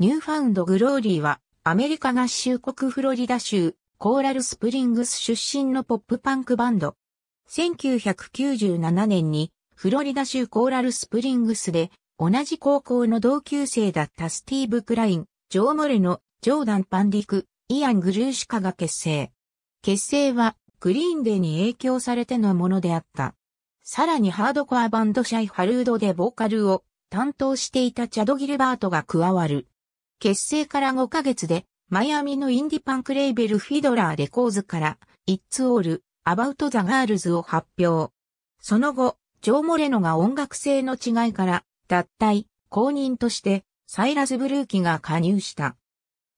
ニューファウンドグローリーは、アメリカ合衆国フロリダ州、コーラルスプリングス出身のポップパンクバンド。1997年に、フロリダ州コーラルスプリングスで、同じ高校の同級生だったスティーブ・クライン、ジョー・モレノ、ジョーダン・パンディク、イアン・グルーシカが結成。結成は、グリーンデーに影響されてのものであった。さらにハードコアバンドシャイ・ハルードでボーカルを担当していたチャド・ギルバートが加わる。結成から5ヶ月で、マイアミのインディパンクレーベルフィドラーレコーズから、It's All, About the Girls を発表。その後、ジョー・モレノが音楽性の違いから、脱退、公認として、サイラス・ブルーキが加入した。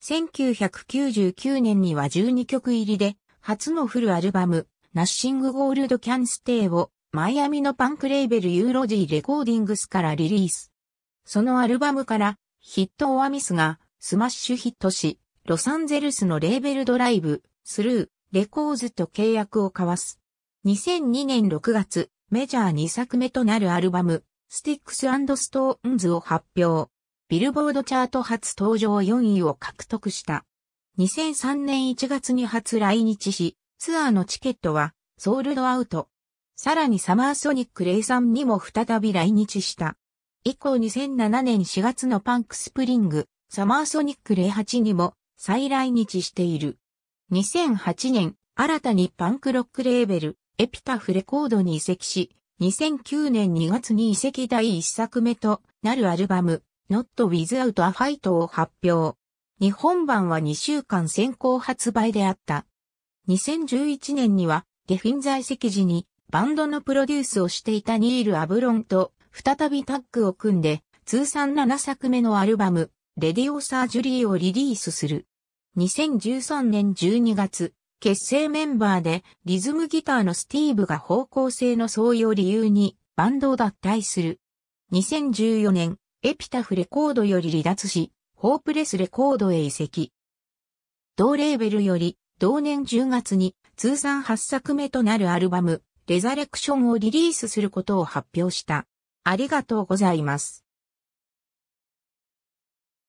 1999年には12曲入りで、初のフルアルバム、ナッシング・ゴールド・キャン・ステイを、マイアミのパンクレーベルユーロジーレコーディングスからリリース。そのアルバムから、ヒットオアミスがスマッシュヒットし、ロサンゼルスのレーベルドライブ、スルー、レコーズと契約を交わす。2002年6月、メジャー2作目となるアルバム、スティックスストーンズを発表。ビルボードチャート初登場4位を獲得した。2003年1月に初来日し、ツアーのチケットは、ソールドアウト。さらにサマーソニックレイさんにも再び来日した。以降2007年4月のパンクスプリング、サマーソニック08にも再来日している。2008年、新たにパンクロックレーベル、エピタフレコードに移籍し、2009年2月に移籍第1作目となるアルバム、Not Without a Fight を発表。日本版は2週間先行発売であった。2011年には、下フィン在籍時にバンドのプロデュースをしていたニール・アブロンと再びタッグを組んで、通算7作目のアルバム、レディオサージュリーをリリースする。2013年12月、結成メンバーでリズムギターのスティーブが方向性の相違を理由にバンドを脱退する。2014年、エピタフレコードより離脱し、ホープレスレコードへ移籍。同レーベルより同年10月に通算8作目となるアルバム、レザレクションをリリースすることを発表した。ありがとうございます。